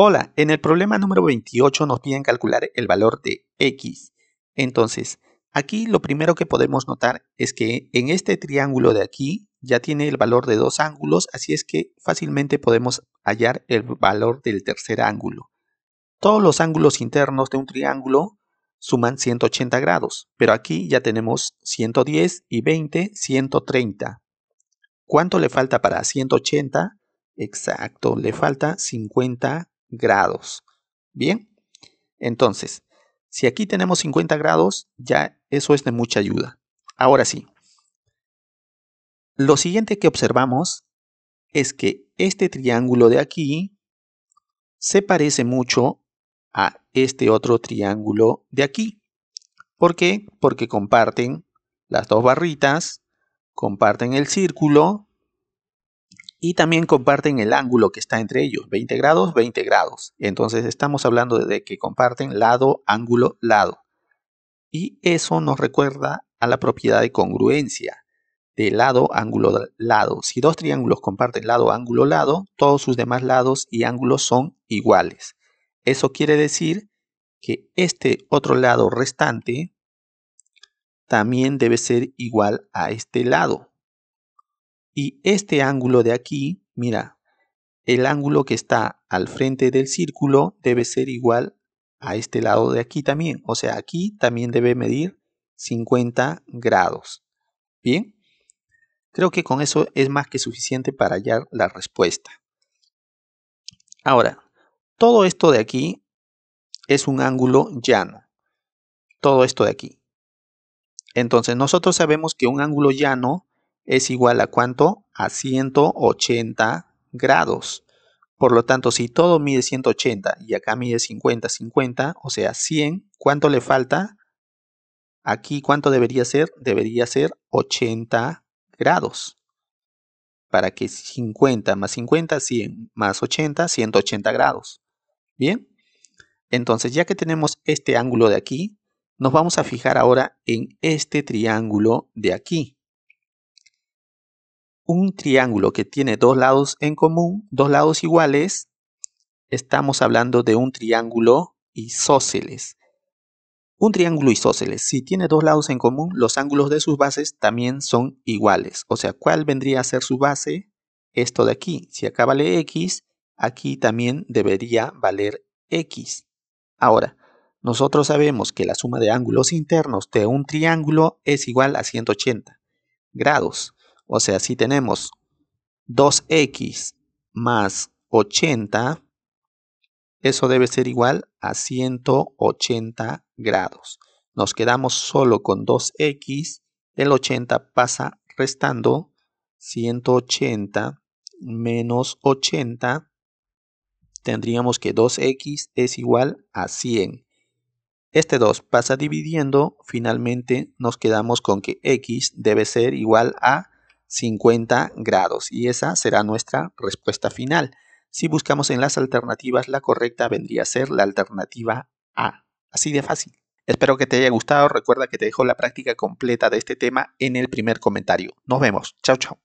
Hola, en el problema número 28 nos piden calcular el valor de x. Entonces, aquí lo primero que podemos notar es que en este triángulo de aquí ya tiene el valor de dos ángulos, así es que fácilmente podemos hallar el valor del tercer ángulo. Todos los ángulos internos de un triángulo suman 180 grados, pero aquí ya tenemos 110 y 20, 130. ¿Cuánto le falta para 180? Exacto, le falta 50 grados. Bien, entonces, si aquí tenemos 50 grados, ya eso es de mucha ayuda. Ahora sí, lo siguiente que observamos es que este triángulo de aquí se parece mucho a este otro triángulo de aquí. ¿Por qué? Porque comparten las dos barritas, comparten el círculo y también comparten el ángulo que está entre ellos, 20 grados, 20 grados. Entonces estamos hablando de que comparten lado, ángulo, lado. Y eso nos recuerda a la propiedad de congruencia, de lado, ángulo, lado. Si dos triángulos comparten lado, ángulo, lado, todos sus demás lados y ángulos son iguales. Eso quiere decir que este otro lado restante también debe ser igual a este lado. Y este ángulo de aquí, mira, el ángulo que está al frente del círculo debe ser igual a este lado de aquí también. O sea, aquí también debe medir 50 grados. Bien, creo que con eso es más que suficiente para hallar la respuesta. Ahora, todo esto de aquí es un ángulo llano. Todo esto de aquí. Entonces, nosotros sabemos que un ángulo llano es igual a cuánto? A 180 grados. Por lo tanto, si todo mide 180 y acá mide 50, 50, o sea 100, ¿cuánto le falta? Aquí, ¿cuánto debería ser? Debería ser 80 grados. Para que 50 más 50, 100 más 80, 180 grados. Bien. Entonces, ya que tenemos este ángulo de aquí, nos vamos a fijar ahora en este triángulo de aquí un triángulo que tiene dos lados en común, dos lados iguales, estamos hablando de un triángulo isósceles. Un triángulo isósceles, si tiene dos lados en común, los ángulos de sus bases también son iguales. O sea, ¿cuál vendría a ser su base? Esto de aquí. Si acá vale x, aquí también debería valer x. Ahora, nosotros sabemos que la suma de ángulos internos de un triángulo es igual a 180 grados. O sea, si tenemos 2x más 80, eso debe ser igual a 180 grados. Nos quedamos solo con 2x, el 80 pasa restando 180 menos 80, tendríamos que 2x es igual a 100. Este 2 pasa dividiendo, finalmente nos quedamos con que x debe ser igual a 50 grados y esa será nuestra respuesta final. Si buscamos en las alternativas, la correcta vendría a ser la alternativa A. Así de fácil. Espero que te haya gustado. Recuerda que te dejo la práctica completa de este tema en el primer comentario. Nos vemos. Chao, chao.